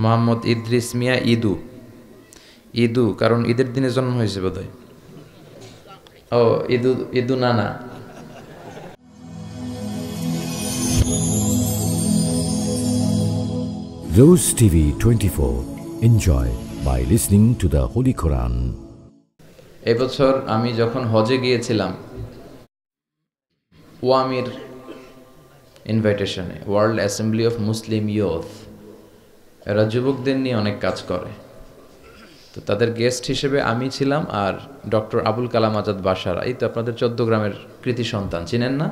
মোহাম্মদ ইদ্রিস মিয়া ইদু ইদু কারণ ঈদের দিনে জন্ম হয়েছে বোধহয় ও ইদু ইদু নানা Rose TV 24 enjoy by listening to the Holy Quran এবছর আমি যখন হজে গিয়েছিলাম ওয়ামির ইনভাইটেশনে world assembly of Muslim youth এরা যুবকদের নিয়ে অনেক কাজ করে তো তাদের গেস্ট হিসেবে আমি ছিলাম আর ডক্টর আবুল কালাম আজাদ বাসার এই তো আপনাদের চোদ্দ গ্রামের কৃতি সন্তান চিনেন না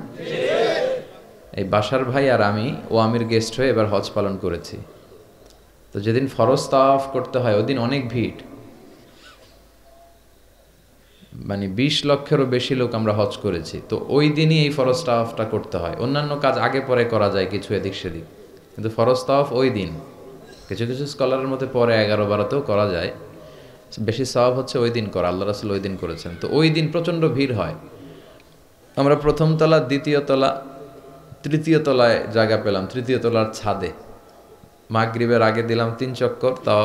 এই বাসার ভাই আর আমি ও আমির গেস্ট হয়ে এবার হজ পালন করেছি তো যেদিন ফরজ তাওয়াফ করতে হয় ওদিন অনেক ভিড় মানে বিশ লক্ষেরও বেশি লোক আমরা হজ করেছি তো ওই দিনই এই ফরজ তাওয়াফটা করতে হয় অন্যান্য কাজ আগে পরে করা যায় কিছু এদিক সেদিক কিন্তু ফরজ তাওয়াফ ওই দিন কিছু কিছু স্কলারের মধ্যে পরে এগারো বারোতেও করা যায় বেশি সব হচ্ছে ওই দিন করা আল্লাহ রাসুল ওই দিন করেছেন তো ওই দিন প্রচণ্ড ভিড় হয় আমরা প্রথম তলা দ্বিতীয় তলা তৃতীয় তলায় জায়গা পেলাম তৃতীয় তলার ছাদে মাগরীবের আগে দিলাম তিন চক্কর তাও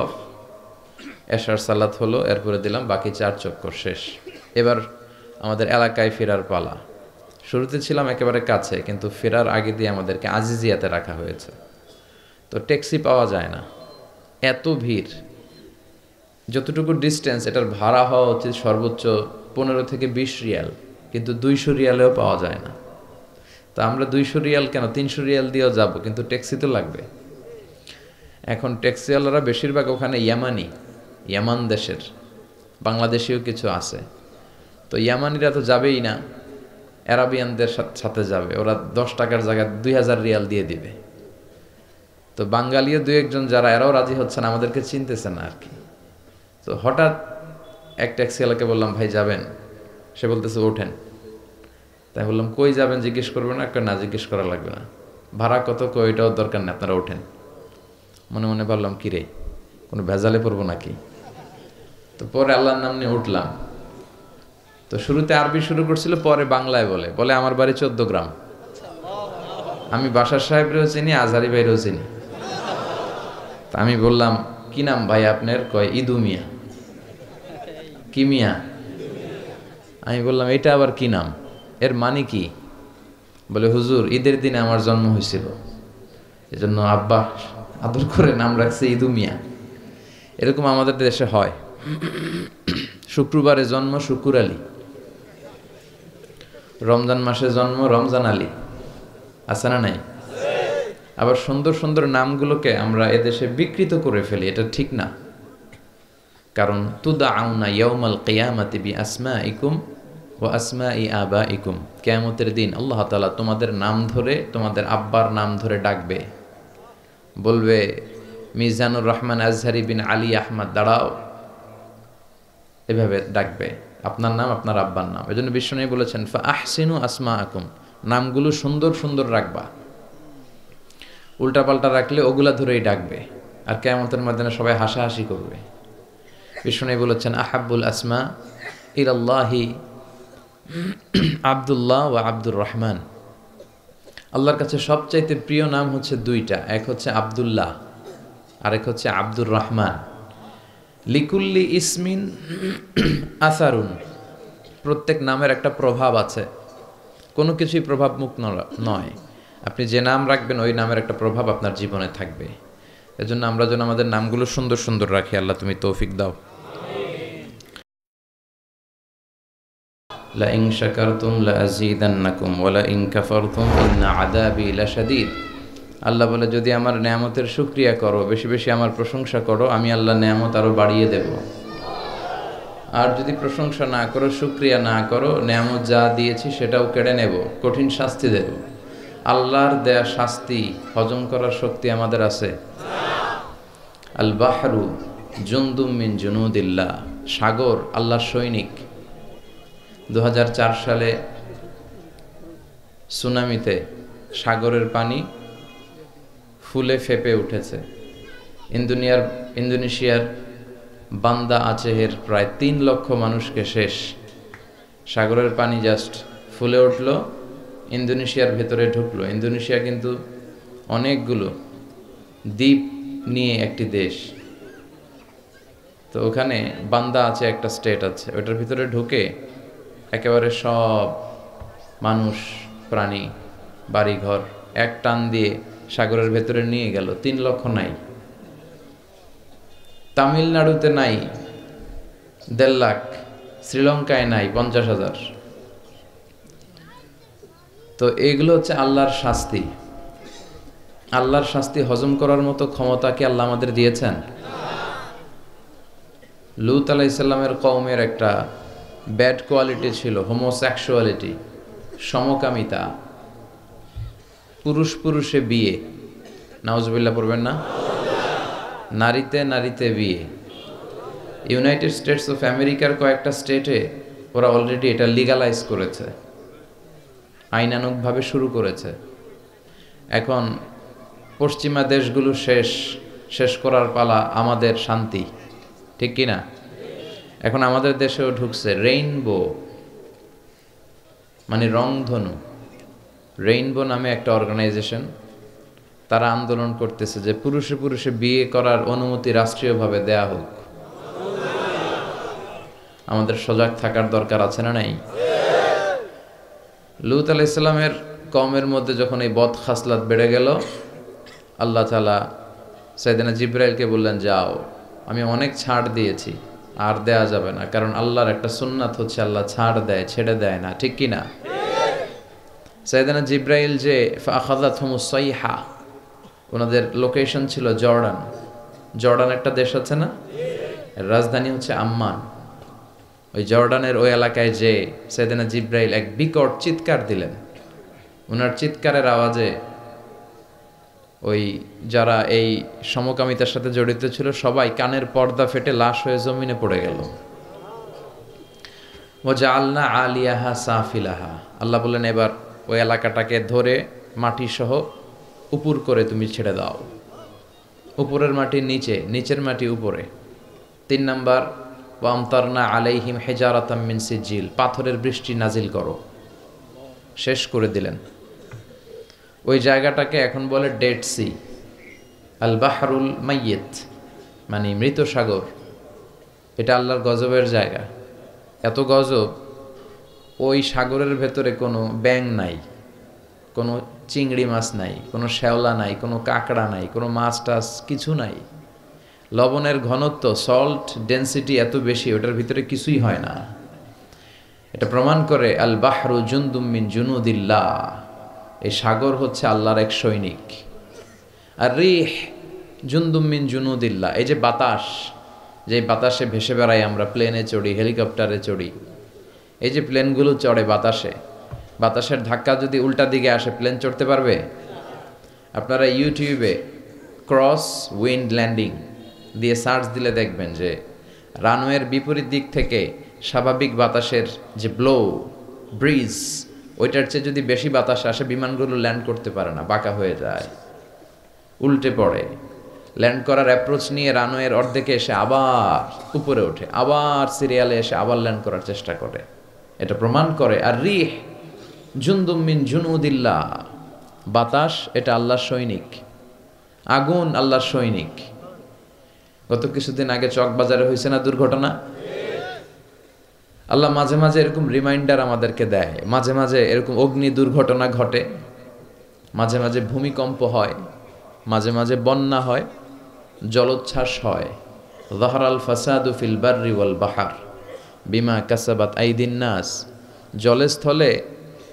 এশার সালাত হলো এরপরে দিলাম বাকি চার চক্কর শেষ এবার আমাদের এলাকায় ফেরার পালা শুরুতে ছিলাম একেবারে কাছে কিন্তু ফেরার আগে দিয়ে আমাদেরকে আজিজিয়াতে রাখা হয়েছে তো ট্যাক্সি পাওয়া যায় না এত ভিড় যতটুকু ডিস্টেন্স এটার ভাড়া হওয়া উচিত সর্বোচ্চ পনেরো থেকে বিশ রিয়াল কিন্তু দুইশো রিয়ালেও পাওয়া যায় না তো আমরা দুইশো রিয়াল কেন তিনশো রিয়াল দিয়েও যাব কিন্তু ট্যাক্সি তো লাগবে এখন ট্যাক্সিওয়ালারা বেশিরভাগ ওখানে ইয়ামানি ইয়ামান দেশের বাংলাদেশেও কিছু আছে তো ইয়ামানিরা তো যাবেই না অ্যারাবিয়ানদের সাথে যাবে ওরা দশ টাকার জায়গায় দুই হাজার রিয়াল দিয়ে দিবে তো বাঙালিও দু একজন যারা এরাও রাজি হচ্ছেন আমাদেরকে চিনতেছে না আর কি তো হঠাৎ এক ট্যাক্সিওয়ালাকে বললাম ভাই যাবেন সে বলতেছে ওঠেন তাই বললাম কই যাবেন জিজ্ঞেস করবে না না জিজ্ঞেস করা লাগবে না ভাড়া কত কইটাও দরকার নেই আপনারা ওঠেন মনে মনে ভাবলাম কিরে কোনো ভেজালে পড়বো নাকি তো পরে আল্লাহর নাম নিয়ে উঠলাম তো শুরুতে আরবি শুরু করছিল পরে বাংলায় বলে বলে আমার বাড়ি চোদ্দ গ্রাম আমি বাসার সাহেবরেও চিনি আজহারি ভাইরেও চিনি তা আমি বললাম কি নাম ভাই আপনার কয় ইদু মিয়া কি মিয়া আমি বললাম এটা আবার কি নাম এর মানে কি বলে হুজুর ঈদের দিনে আমার জন্ম হয়েছিল এজন্য আব্বা আদর করে নাম রাখছে ইদু মিয়া এরকম আমাদের দেশে হয় শুক্রবারে জন্ম শুকুর আলী রমজান মাসে জন্ম রমজান আলী আছে না নাই আবার সুন্দর সুন্দর নামগুলোকে আমরা এদেশে বিকৃত করে ফেলি এটা ঠিক না কারণ তুদা আউনা ইয়ামাল কেয়ামাতি বি আসমা ইকুম ও আসমা ই আবা ইকুম কেয়ামতের দিন আল্লাহ তালা তোমাদের নাম ধরে তোমাদের আব্বার নাম ধরে ডাকবে বলবে মিজানুর রহমান আজহারি বিন আলী আহমদ দাঁড়াও এভাবে ডাকবে আপনার নাম আপনার আব্বার নাম এই জন্য বিশ্বনী বলেছেন ফা আহসিনু আসমা আকুম নামগুলো সুন্দর সুন্দর রাখবা উল্টাপাল্টা রাখলে ওগুলা ধরেই ডাকবে আর কেমন মাধ্যমে সবাই হাসাহাসি করবে বিষ্ণু বলেছেন আহাবুল আসমা ইরাল্লাহি আবদুল্লাহ ও আব্দুর রহমান আল্লাহর কাছে সবচাইতে প্রিয় নাম হচ্ছে দুইটা এক হচ্ছে আবদুল্লাহ আরেক হচ্ছে আব্দুর রহমান লিকুল্লি ইসমিন আসারুন প্রত্যেক নামের একটা প্রভাব আছে কোনো কিছুই প্রভাবমুক্ত নয় আপনি যে নাম রাখবেন ওই নামের একটা প্রভাব আপনার জীবনে থাকবে এজন্য আমরা যেন আমাদের নামগুলো সুন্দর সুন্দর রাখি আল্লাহ তুমি তৌফিক দাও لئن شكرتم لأزيدنكم ولئن كفرتم إن عذابي لشديد আল্লাহ বলে যদি আমার নেয়ামতের শুক্রিয়া করো বেশি বেশি আমার প্রশংসা করো আমি আল্লাহ নেয়ামত আরও বাড়িয়ে দেব আর যদি প্রশংসা না করো শুক্রিয়া না করো নেয়ামত যা দিয়েছি সেটাও কেড়ে নেব কঠিন শাস্তি দেবো আল্লাহর দেয়া শাস্তি হজম করার শক্তি আমাদের আছে আল বাহরু জুন্দুম মিন জুনুদিল্লা সাগর আল্লাহর সৈনিক দু সালে সুনামিতে সাগরের পানি ফুলে ফেপে উঠেছে ইন্দোনিয়ার ইন্দোনেশিয়ার বান্দা আচেহের প্রায় তিন লক্ষ মানুষকে শেষ সাগরের পানি জাস্ট ফুলে উঠলো ইন্দোনেশিয়ার ভেতরে ঢুকলো ইন্দোনেশিয়া কিন্তু অনেকগুলো দ্বীপ নিয়ে একটি দেশ তো ওখানে বান্দা আছে একটা স্টেট আছে ওটার ভিতরে ঢুকে একেবারে সব মানুষ প্রাণী বাড়িঘর এক টান দিয়ে সাগরের ভেতরে নিয়ে গেল তিন লক্ষ নাই তামিলনাড়ুতে নাই দেড় লাখ শ্রীলঙ্কায় নাই পঞ্চাশ হাজার তো এগুলো হচ্ছে আল্লাহর শাস্তি আল্লাহর শাস্তি হজম করার মতো ক্ষমতা কি আল্লাহ আমাদের দিয়েছেন লুত আলাহ ইসলামের কওমের একটা ব্যাড কোয়ালিটি ছিল হোমোসেক্সুয়ালিটি সমকামিতা পুরুষ পুরুষে বিয়ে নাউজবিল্লা পড়বেন না নারীতে নারীতে বিয়ে ইউনাইটেড স্টেটস অফ আমেরিকার কয়েকটা স্টেটে ওরা অলরেডি এটা লিগালাইজ করেছে আইনানুকভাবে শুরু করেছে এখন পশ্চিমা দেশগুলো শেষ শেষ করার পালা আমাদের শান্তি ঠিক কি না এখন আমাদের দেশেও ঢুকছে রেইনবো মানে রংধনু রেইনবো নামে একটা অর্গানাইজেশন তারা আন্দোলন করতেছে যে পুরুষে পুরুষে বিয়ে করার অনুমতি রাষ্ট্রীয়ভাবে দেয়া হোক আমাদের সজাগ থাকার দরকার আছে না নাই লুত আলাহ ইসলামের কমের মধ্যে যখন এই বদ খাসলাত বেড়ে গেল আল্লাহ তালা সাইদিনা জিব্রাইলকে বললেন যাও আমি অনেক ছাড় দিয়েছি আর দেয়া যাবে না কারণ আল্লাহর একটা সুন্নাত হচ্ছে আল্লাহ ছাড় দেয় ছেড়ে দেয় না ঠিক কি না সাইদানা জিব্রাইল যে সৈহা ওনাদের লোকেশন ছিল জর্ডান জর্ডান একটা দেশ আছে না রাজধানী হচ্ছে আম্মান ওই জর্ডানের ওই এলাকায় যে সেদিনা জিব্রাইল এক বিকট চিৎকার দিলেন ওনার চিৎকারের আওয়াজে ওই যারা এই সমকামিতার সাথে জড়িত ছিল সবাই কানের পর্দা ফেটে লাশ হয়ে জমিনে পড়ে গেল ও যা আল্লাহ আলিয়াহা সাফিলাহা আল্লাহ বললেন এবার ওই এলাকাটাকে ধরে মাটি সহ উপর করে তুমি ছেড়ে দাও উপরের মাটি নিচে নিচের মাটি উপরে তিন নাম্বার ওয়ামতারনা আলাইহিম হেজারাতাম্মিন সিজিল পাথরের বৃষ্টি নাজিল করো শেষ করে দিলেন ওই জায়গাটাকে এখন বলে ডেড সি আল বাহারুল মাইয়েত মানে মৃত সাগর এটা আল্লাহর গজবের জায়গা এত গজব ওই সাগরের ভেতরে কোনো ব্যাং নাই কোনো চিংড়ি মাছ নাই কোনো শ্যাওলা নাই কোনো কাঁকড়া নাই কোনো মাছ টাছ কিছু নাই লবণের ঘনত্ব সল্ট ডেন্সিটি এত বেশি ওটার ভিতরে কিছুই হয় না এটা প্রমাণ করে আল বাহরু জুনদুমিন জুনুদিল্লা এই সাগর হচ্ছে আল্লাহর এক সৈনিক আর রিহ জুনদুমিন জুনুদিল্লা এই যে বাতাস যে বাতাসে ভেসে বেড়াই আমরা প্লেনে চড়ি হেলিকপ্টারে চড়ি এই যে প্লেনগুলো চড়ে বাতাসে বাতাসের ধাক্কা যদি উল্টা দিকে আসে প্লেন চড়তে পারবে আপনারা ইউটিউবে ক্রস উইন্ড ল্যান্ডিং দিয়ে সার্চ দিলে দেখবেন যে রানওয়ের বিপরীত দিক থেকে স্বাভাবিক বাতাসের যে ব্লো ব্রিজ ওইটার চেয়ে যদি বেশি বাতাস আসে বিমানগুলো ল্যান্ড করতে পারে না বাঁকা হয়ে যায় উল্টে পড়ে ল্যান্ড করার অ্যাপ্রোচ নিয়ে রানওয়ের অর্ধেকে এসে আবার উপরে ওঠে আবার সিরিয়ালে এসে আবার ল্যান্ড করার চেষ্টা করে এটা প্রমাণ করে আর রিহ জুনদুমিন জুনুদিল্লা বাতাস এটা আল্লাহর সৈনিক আগুন আল্লাহর সৈনিক গত কিছুদিন আগে চক বাজারে হয়েছে না দুর্ঘটনা আল্লাহ মাঝে মাঝে এরকম রিমাইন্ডার আমাদেরকে দেয় মাঝে মাঝে এরকম অগ্নি দুর্ঘটনা ঘটে মাঝে মাঝে ভূমিকম্প হয় মাঝে মাঝে বন্যা হয় জলোচ্ছ্বাস হয় জহরাল ফাসাদু ফিল বার্রি ওয়াল বাহার বিমা কাসাবাত আইদিন নাস জলে স্থলে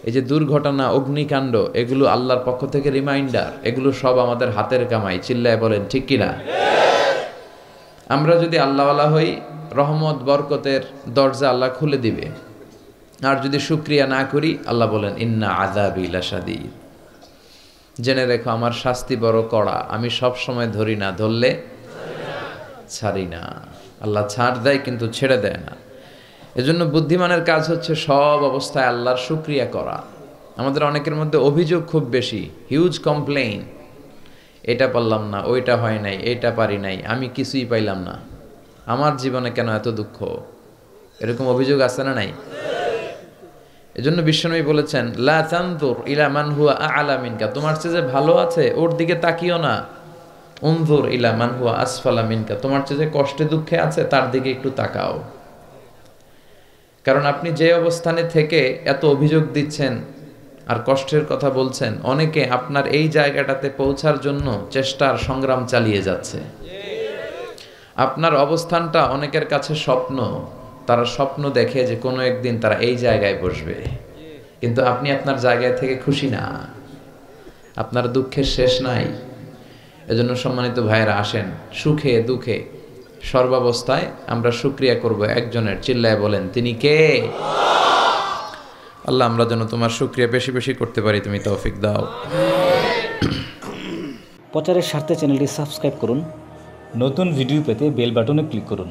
এই যে দুর্ঘটনা অগ্নিকাণ্ড এগুলো আল্লাহর পক্ষ থেকে রিমাইন্ডার এগুলো সব আমাদের হাতের কামাই চিল্লায় বলেন ঠিক কিনা না আমরা যদি আল্লাহওয়ালা হই রহমত বরকতের দরজা আল্লাহ খুলে দিবে আর যদি সুক্রিয়া না করি আল্লাহ বলেন ইন্না আজাবিলা সাদিদ জেনে রেখো আমার শাস্তি বড় কড়া আমি সব সময় ধরি না ধরলে ছাড়ি না আল্লাহ ছাড় দেয় কিন্তু ছেড়ে দেয় না এজন্য বুদ্ধিমানের কাজ হচ্ছে সব অবস্থায় আল্লাহর সুক্রিয়া করা আমাদের অনেকের মধ্যে অভিযোগ খুব বেশি হিউজ কমপ্লেইন এটা পারলাম না ওইটা হয় নাই এটা পারি নাই আমি কিছুই পাইলাম না আমার জীবনে কেন এত দুঃখ এরকম অভিযোগ আছে না নাই এজন্য বিশ্বনবী বলেছেন লা তানজুর ইলা মান হুয়া আ'লা মিনকা তোমার চেয়ে যে ভালো আছে ওর দিকে তাকিও না উনজুর ইলা মান হুয়া আসফালা মিনকা তোমার চেয়ে যে কষ্টে দুঃখে আছে তার দিকে একটু তাকাও কারণ আপনি যে অবস্থানে থেকে এত অভিযোগ দিচ্ছেন আর কষ্টের কথা বলছেন অনেকে আপনার এই জায়গাটাতে পৌঁছার জন্য চেষ্টার সংগ্রাম চালিয়ে যাচ্ছে আপনার অবস্থানটা অনেকের কাছে স্বপ্ন তারা স্বপ্ন দেখে যে কোনো একদিন তারা এই জায়গায় বসবে কিন্তু আপনি আপনার জায়গায় থেকে খুশি না আপনার দুঃখের শেষ নাই এজন্য সম্মানিত ভাইয়েরা আসেন সুখে দুঃখে সর্বাবস্থায় আমরা সুক্রিয়া করব একজনের চিল্লায় বলেন তিনি কে আল্লাহ আমরা যেন তোমার সুক্রিয়া বেশি বেশি করতে পারি তুমি তৌফিক দাও প্রচারের স্বার্থে চ্যানেলটি সাবস্ক্রাইব করুন নতুন ভিডিও পেতে বেল বাটনে ক্লিক করুন